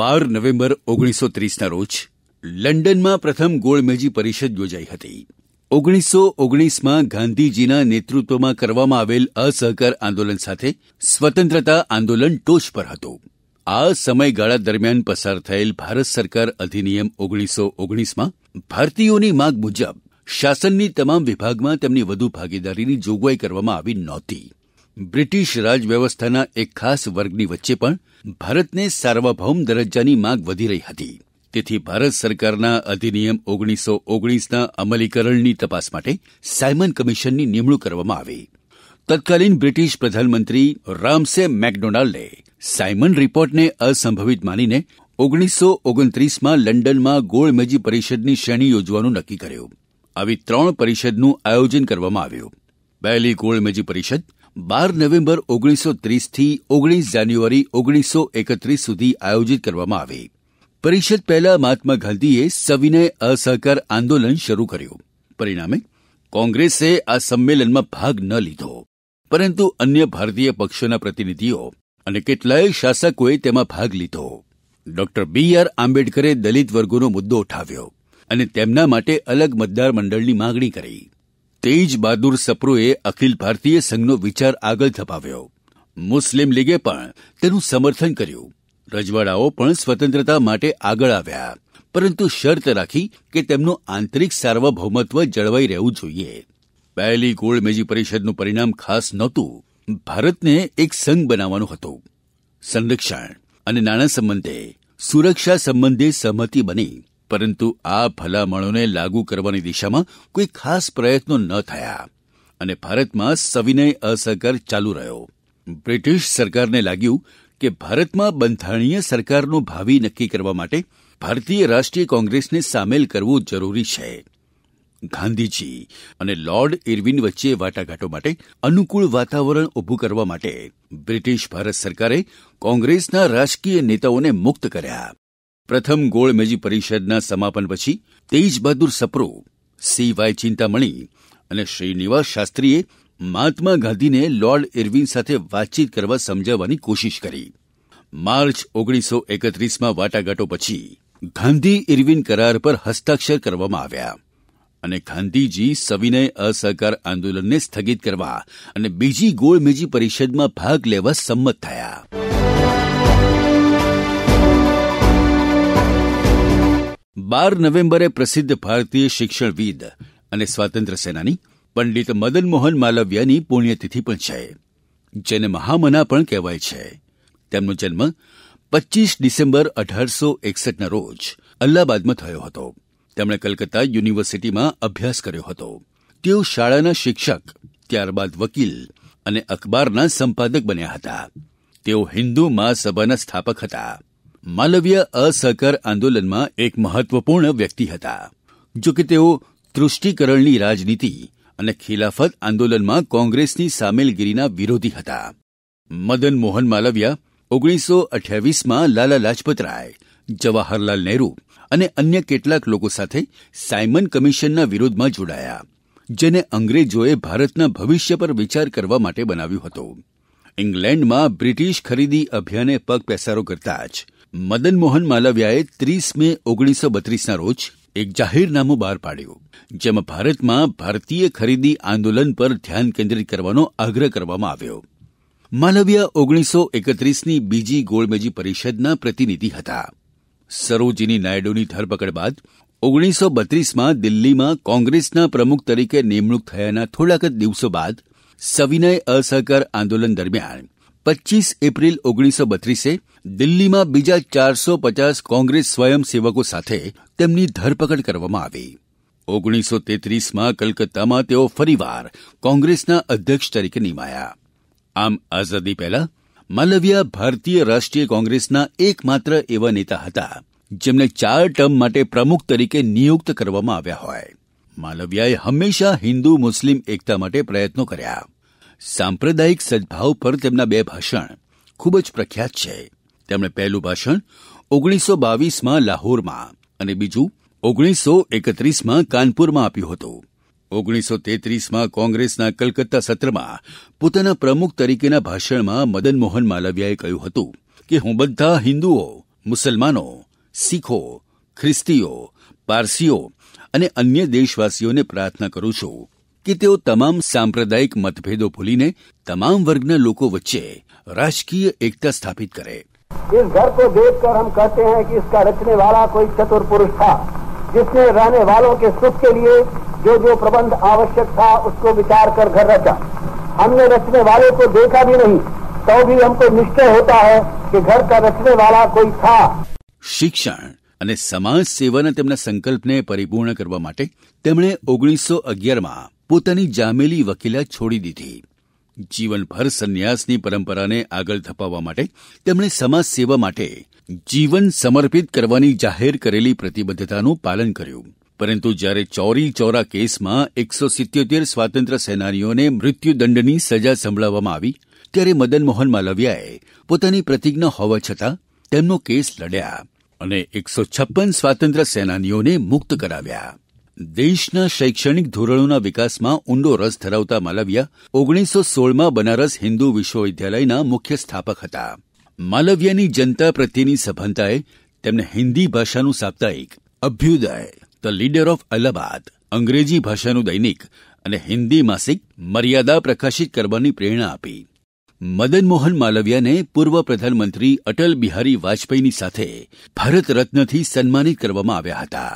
બાર November ઓગણીસો ત્રીસના રોજ લંડનમાં પ્રથમ ગોળમેજી પરિષદ યોજાઈ હતી ઓગણીસો ઓગણીસમાં ગાંધીજીના નેતૃત્વમાં કરવામાં આવેલ અસહકાર આંદોલન સાથે સ્વતંત્રતા આંદોલન ટોચ પર હતું આ સમયગાળા દરમિયાન પસાર થયેલ ભારત સરકાર અધિનિયમ ઓગણીસો ઓગણીસમાં ભારતીયોની માગ મુજબ શાસનની તમામ વિભાગમાં તેમની વધુ ભાગીદારીની જોગવાઈ કરવામાં આવી નહોતી બ્રિટિશ રાજવ્યવસ્થાના એક ખાસ વર્ગની વચ્ચે પણ ભારતને સાર્વભૌમ દરજ્જાની માગ વધી રહી હતી તેથી ભારત સરકારના અધિનિયમ ઓગણીસો ઓગણીસના અમલીકરણની તપાસ માટે સાયમન કમિશનની નિમણૂક કરવામાં આવી તત્કાલીન બ્રિટિશ પ્રધાનમંત્રી રામસે મેકડોનાલ્ડે સાયમન રિપોર્ટને અસંભવિત માનીને ઓગણીસો ઓગણત્રીસમાં લંડનમાં ગોળમેજી પરિષદની શ્રેણી યોજવાનું નક્કી કર્યું આવી ત્રણ પરિષદનું આયોજન કરવામાં આવ્યું પહેલી ગોળમેજી પરિષદ બાર નવેમ્બર ઓગણીસો ત્રીસથી ઓગણીસ જાન્યુઆરી ઓગણીસો એકત્રીસ સુધી આયોજિત કરવામાં આવી પરિષદ પહેલા મહાત્મા ગાંધીએ સવિનય અસહકાર આંદોલન શરૂ કર્યું પરિણામે કોંગ્રેસે આ સંમેલનમાં ભાગ ન લીધો પરંતુ અન્ય ભારતીય પક્ષોના પ્રતિનિધિઓ અને કેટલાય શાસકોએ તેમાં ભાગ લીધો ડોક્ટર બી આર આંબેડકરે દલિત વર્ગોનો મુદ્દો ઉઠાવ્યો અને તેમના માટે અલગ મતદાર મંડળની માગણી કરી તે જ બહાદુર સપ્રોએ અખિલ ભારતીય સંઘનો વિચાર આગળ ધપાવ્યો મુસ્લિમ લીગે પણ તેનું સમર્થન કર્યું રજવાડાઓ પણ સ્વતંત્રતા માટે આગળ આવ્યા પરંતુ શરત રાખી કે તેમનું આંતરિક સાર્વભૌમત્વ જળવાઈ રહેવું જોઈએ પહેલી ગોળમેજી પરિષદનું પરિણામ ખાસ નહોતું ભારતને એક સંઘ બનાવવાનું હતું સંરક્ષણ અને નાણાં સંબંધે સુરક્ષા સંબંધે સહમતી બની પરંતુ આ ભલામણોને લાગુ કરવાની દિશામાં કોઈ ખાસ પ્રયત્નો ન થયા અને ભારતમાં સવિનય અસહકાર ચાલુ રહ્યો બ્રિટિશ સરકારને લાગ્યું કે ભારતમાં બંધારણીય સરકારનું ભાવિ નક્કી કરવા માટે ભારતીય રાષ્ટ્રીય કોંગ્રેસને સામેલ કરવું જરૂરી છે ગાંધીજી અને લોર્ડ ઇરવિન વચ્ચે વાટાઘાટો માટે અનુકૂળ વાતાવરણ ઊભું કરવા માટે બ્રિટિશ ભારત સરકારે કોંગ્રેસના રાજકીય નેતાઓને મુક્ત કર્યા પ્રથમ ગોળમેજી પરિષદના સમાપન પછી તેજબહાદુર સપરો વાય ચિંતામણી અને શ્રીનિવાસ શાસ્ત્રીએ મહાત્મા ગાંધીને લોર્ડ ઇરવિન સાથે વાતચીત કરવા સમજાવવાની કોશિશ કરી માર્ચ ઓગણીસો એકત્રીસમાં વાટાઘાટો પછી ગાંધી ઇરવિન કરાર પર હસ્તાક્ષર કરવામાં આવ્યા અને ગાંધીજી સવિનય અસહકાર આંદોલનને સ્થગિત કરવા અને બીજી ગોળમેજી પરિષદમાં ભાગ લેવા સંમત થયા બાર નવેમ્બરે પ્રસિદ્ધ ભારતીય શિક્ષણવિદ અને સ્વાતંત્ર્ય સેનાની પંડિત મદન મોહન માલવ્યાની પુણ્યતિથિ પણ છે જેને મહામના પણ કહેવાય છે તેમનો જન્મ પચીસ ડિસેમ્બર અઢારસો એકસઠના રોજ અલ્હાબાદમાં થયો હતો તેમણે કલકત્તા યુનિવર્સિટીમાં અભ્યાસ કર્યો હતો તેઓ શાળાના શિક્ષક ત્યારબાદ વકીલ અને અખબારના સંપાદક બન્યા હતા તેઓ હિન્દુ મહાસભાના સ્થાપક હતા માલવ્ય અસહકાર આંદોલનમાં એક મહત્વપૂર્ણ વ્યક્તિ હતા જો કે તેઓ તૃષ્ટિકરણની રાજનીતિ અને ખિલાફત આંદોલનમાં કોંગ્રેસની સામેલગીરીના વિરોધી હતા મદન મોહન માલવ્યા ઓગણીસો અઠ્યાવીસમાં લાલા લાજપત રાય જવાહરલાલ નહેરુ અને અન્ય કેટલાક લોકો સાથે સાયમન કમિશનના વિરોધમાં જોડાયા જેને અંગ્રેજોએ ભારતના ભવિષ્ય પર વિચાર કરવા માટે બનાવ્યું હતું ઇંગ્લેન્ડમાં બ્રિટિશ ખરીદી અભિયાને પગ પેસારો કરતા જ મદન મોહન માલવ્યાએ ત્રીસ મે ઓગણીસો બત્રીસના રોજ એક જાહેરનામું બહાર પાડ્યું જેમાં ભારતમાં ભારતીય ખરીદી આંદોલન પર ધ્યાન કેન્દ્રિત કરવાનો આગ્રહ કરવામાં આવ્યો માલવ્યા ઓગણીસો એકત્રીસની બીજી ગોળમેજી પરિષદના પ્રતિનિધિ હતા સરોજીની નાયડુની ધરપકડ બાદ ઓગણીસો બત્રીસમાં દિલ્હીમાં કોંગ્રેસના પ્રમુખ તરીકે નિમણૂક થયાના થોડાક જ દિવસો બાદ સવિનય અસહકાર આંદોલન દરમિયાન પચીસ એપ્રિલ ઓગણીસો બત્રીસે દિલ્હીમાં બીજા ચારસો પચાસ કોંગ્રેસ સ્વયંસેવકો સાથે તેમની ધરપકડ કરવામાં આવી ઓગણીસો તેત્રીસમાં કલકત્તામાં તેઓ ફરીવાર કોંગ્રેસના અધ્યક્ષ તરીકે નિમાયા આમ આઝાદી પહેલા માલવિયા ભારતીય રાષ્ટ્રીય કોંગ્રેસના એકમાત્ર એવા નેતા હતા જેમને ચાર ટર્મ માટે પ્રમુખ તરીકે નિયુક્ત કરવામાં આવ્યા હોય માલવિયાએ હંમેશા હિન્દુ મુસ્લિમ એકતા માટે પ્રયત્નો કર્યા સાંપ્રદાયિક સદભાવ પર તેમના બે ભાષણ ખૂબ જ પ્રખ્યાત છે તેમણે પહેલું ભાષણ ઓગણીસો બાવીસમાં લાહોરમાં અને બીજું ઓગણીસો એકત્રીસમાં કાનપુરમાં આપ્યું હતું ઓગણીસો તેત્રીસમાં કોંગ્રેસના કલકત્તા સત્રમાં પોતાના પ્રમુખ તરીકેના ભાષણમાં મદન મોહન માલવિયાએ કહ્યું હતું કે હું બધા હિન્દુઓ મુસલમાનો શીખો ખ્રિસ્તીઓ પારસીઓ અને અન્ય દેશવાસીઓને પ્રાર્થના કરું છું કે તેઓ તમામ સાંપ્રદાયિક મતભેદો ભૂલીને તમામ વર્ગના લોકો વચ્ચે राजकीय एकता स्थापित करे इस घर को देखकर हम कहते हैं कि इसका रचने वाला कोई चतुर पुरुष था जिसने रहने वालों के सुख के लिए जो जो प्रबंध आवश्यक था उसको विचार कर घर रचा हमने रचने वाले को देखा भी नहीं तो भी हमको निश्चय होता है कि घर का रचने वाला कोई था शिक्षण અને સમાજ સેવાના તેમના સંકલ્પને પરિપૂર્ણ કરવા માટે તેમણે ઓગણીસો અગિયારમાં પોતાની જામેલી વકીલાત છોડી દીધી જીવનભર સંન્યાસની પરંપરાને આગળ ધપાવવા માટે તેમણે સમાજસેવા માટે જીવન સમર્પિત કરવાની જાહેર કરેલી પ્રતિબદ્ધતાનું પાલન કર્યું પરંતુ જ્યારે ચોરી ચોરા કેસમાં એકસો સિત્યોતેર સ્વાતંત્ર્ય સેનાનીઓને મૃત્યુદંડની સજા સંભળાવવામાં આવી ત્યારે મદન મોહન માલવિયાએ પોતાની પ્રતિજ્ઞા હોવા છતાં તેમનો કેસ લડ્યા અને એકસો છપ્પન સ્વાતંત્ર્ય સેનાનીઓને મુક્ત કરાવ્યા દેશના શૈક્ષણિક ધોરણોના વિકાસમાં ઊંડો રસ ધરાવતા માલવ્યા ઓગણીસો સોળમાં બનારસ હિન્દુ વિશ્વવિદ્યાલયના મુખ્ય સ્થાપક હતા માલવ્યાની જનતા પ્રત્યેની સભાનતાએ તેમને હિન્દી ભાષાનું સાપ્તાહિક Abhyudaya the leader of Allahabad અંગ્રેજી ભાષાનું દૈનિક અને હિન્દી માસિક મર્યાદા પ્રકાશિત કરવાની પ્રેરણા આપી મદન મોહન માલવિયાને પૂર્વ પ્રધાનમંત્રી અટલ બિહારી વાજપેયીની સાથે ભારત રત્નથી સન્માનિત કરવામાં આવ્યા હતા